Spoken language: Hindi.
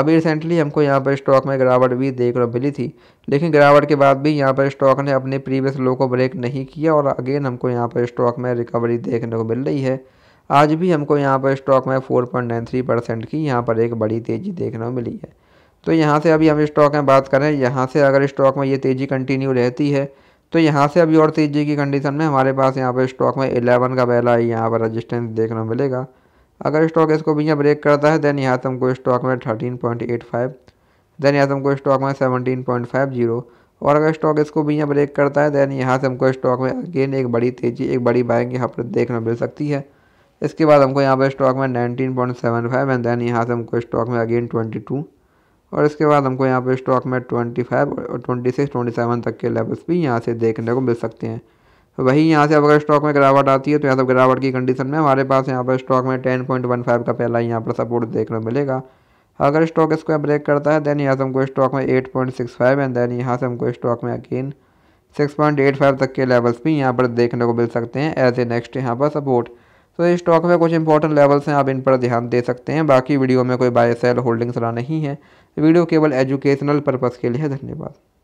अभी रिसेंटली हमको यहाँ पर स्टॉक में गिरावट भी देखने मिली थी लेकिन गिरावट के बाद भी यहाँ पर स्टॉक ने अपने प्रीवियस लो को ब्रेक नहीं किया और अगेन हमको यहाँ पर स्टॉक में रिकवरी देखने को मिल रही है आज भी हमको यहाँ पर स्टॉक में फोर परसेंट की यहाँ पर एक बड़ी तेज़ी देखने को मिली है तो यहाँ से अभी हम स्टॉक में बात करें यहाँ से अगर स्टॉक में ये तेज़ी कंटिन्यू रहती है तो यहाँ से अभी और तेज़ी की कंडीशन में हमारे पास यहाँ पर स्टॉक में 11 का पहला यहाँ पर रजिस्टेंस देखने को मिलेगा अगर स्टॉक इसको भी यहाँ ब्रेक करता है देन यहाँ हमको स्टॉक में thirteen point eight five then यहाँ हमको स्टॉक में सेवनटीन पॉइंट फाइव जीरो और अगर स्टॉक इसको भी यहाँ ब्रेक करता है देन यहाँ से हमको स्टॉक में अगेन एक बड़ी तेज़ी एक बड़ी बाइंग यहाँ पर देखने मिल सकती है इसके बाद हमको यहाँ पर स्टॉक में nineteen point seven five and then यहाँ से हमको स्टॉक में अगेन ट्वेंटी टू और इसके बाद हमको यहाँ पर स्टॉक में ट्वेंटी फाइव और ट्वेंटी सिक्स ट्वेंटी सेवन तक के लेवल्स भी यहाँ से देखने को मिल सकते हैं वही यहाँ से अगर स्टॉक में गिरावट आती है तो यहाँ सब गिरावट की कंडीशन में हमारे पास यहाँ पर स्टॉक में टेन पॉइंट वन फाइव का पहला यहाँ पर सपोर्ट देखने को मिलेगा अगर स्टॉक इसको ब्रेक करता है देन यहाँ से हमको स्टॉक में eight point six five and then यहाँ से हमको स्टॉक में again six point eight five तक के लेवल्स भी यहाँ पर देखने को मिल सकते हैं एज ए नेक्स्ट यहाँ पर सपोर्ट तो इस स्टॉक में कुछ इंपॉर्टेंट लेवल्स हैं आप इन पर ध्यान दे सकते हैं बाकी वीडियो में कोई बाय सेल होल्डिंग्स रहा नहीं है वीडियो केवल एजुकेशनल पर्पज़ के लिए धन्यवाद